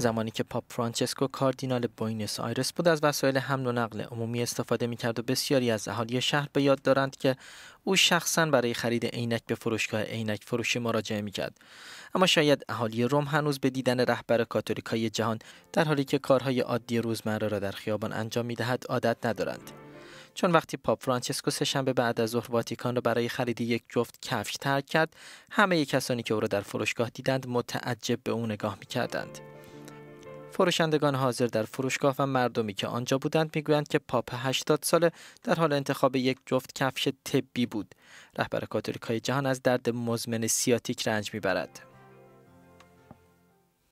زمانی که پاپ فرانچسکو کاردینال بوینس آیرس بود از وسایل حمل و نقل عمومی استفاده میکرد و بسیاری از اهالی شهر به یاد دارند که او شخصا برای خرید عینک به فروشگاه عینک فروشی مراجعه کرد اما شاید اهالی روم هنوز به دیدن رهبر کاتولیکای جهان در حالی که کارهای عادی روزمره را در خیابان انجام میدهد عادت ندارند چون وقتی پاپ فرانچسکو سهشنبه بعد از ظهر واتیکان را برای خرید یک جفت کفش ترک کرد همه کسانی که او را در فروشگاه دیدند متعجب به او نگاه میکردند فروشندگان حاضر در فروشگاه و مردمی که آنجا بودند میگویند که پاپ 80 ساله در حال انتخاب یک جفت کفش طبی بود. رهبر کاتولیکای جهان از درد مزمن سیاتیک رنج میبرد.